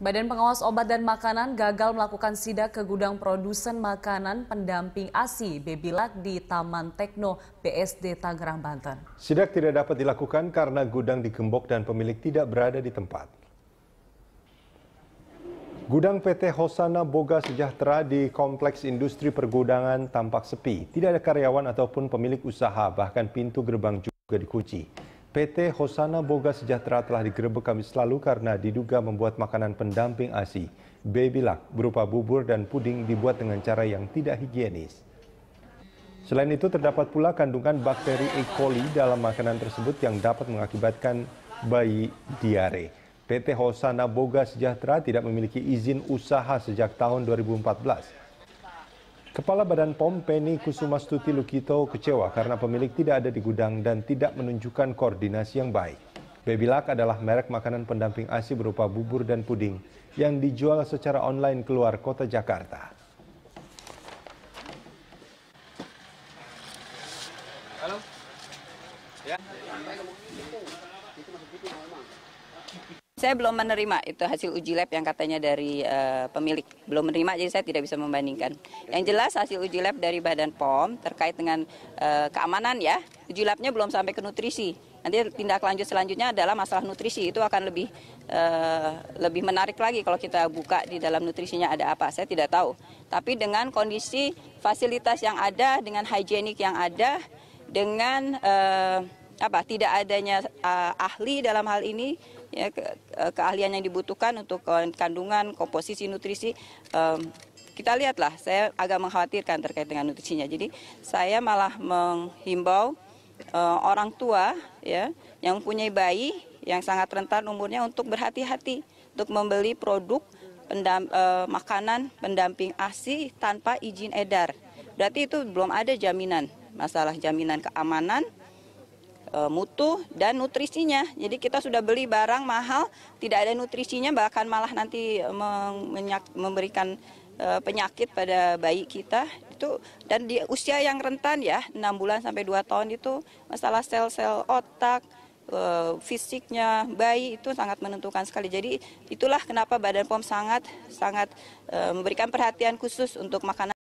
Badan Pengawas Obat dan Makanan gagal melakukan sidak ke gudang produsen makanan pendamping ASI Bebilak di Taman Tekno BSD Tangerang Banten. Sidak tidak dapat dilakukan karena gudang digembok dan pemilik tidak berada di tempat. Gudang PT Hosana Boga Sejahtera di Kompleks Industri Pergudangan tampak sepi. Tidak ada karyawan ataupun pemilik usaha, bahkan pintu gerbang juga dikunci. PT Hosana Boga Sejahtera telah digerebek kami selalu karena diduga membuat makanan pendamping ASI. (baby lak) berupa bubur dan puding dibuat dengan cara yang tidak higienis. Selain itu terdapat pula kandungan bakteri E. coli dalam makanan tersebut yang dapat mengakibatkan bayi diare. PT Hosana Boga Sejahtera tidak memiliki izin usaha sejak tahun 2014. Kepala Badan POM Penny Kusumastuti Lukito kecewa karena pemilik tidak ada di gudang dan tidak menunjukkan koordinasi yang baik. Babylak adalah merek makanan pendamping ASI berupa bubur dan puding yang dijual secara online keluar kota Jakarta. Halo? Ya. Saya belum menerima itu hasil uji lab yang katanya dari uh, pemilik. Belum menerima jadi saya tidak bisa membandingkan. Yang jelas hasil uji lab dari Badan POM terkait dengan uh, keamanan ya. Uji labnya belum sampai ke nutrisi. Nanti tindak lanjut selanjutnya adalah masalah nutrisi itu akan lebih uh, lebih menarik lagi kalau kita buka di dalam nutrisinya ada apa. Saya tidak tahu. Tapi dengan kondisi fasilitas yang ada, dengan higienik yang ada, dengan uh, apa tidak adanya uh, ahli dalam hal ini ya ke, uh, keahlian yang dibutuhkan untuk kandungan, komposisi nutrisi um, kita lihatlah saya agak mengkhawatirkan terkait dengan nutrisinya. Jadi saya malah menghimbau uh, orang tua ya yang punya bayi yang sangat rentan umurnya untuk berhati-hati untuk membeli produk pendam, uh, makanan pendamping ASI tanpa izin edar. Berarti itu belum ada jaminan masalah jaminan keamanan Eh, mutu dan nutrisinya. Jadi kita sudah beli barang mahal, tidak ada nutrisinya bahkan malah nanti eh, memberikan eh, penyakit pada bayi kita itu dan di usia yang rentan ya 6 bulan sampai 2 tahun itu masalah sel-sel otak fisiknya bayi itu sangat menentukan sekali. Jadi itulah kenapa Badan POM sangat sangat memberikan perhatian khusus untuk makanan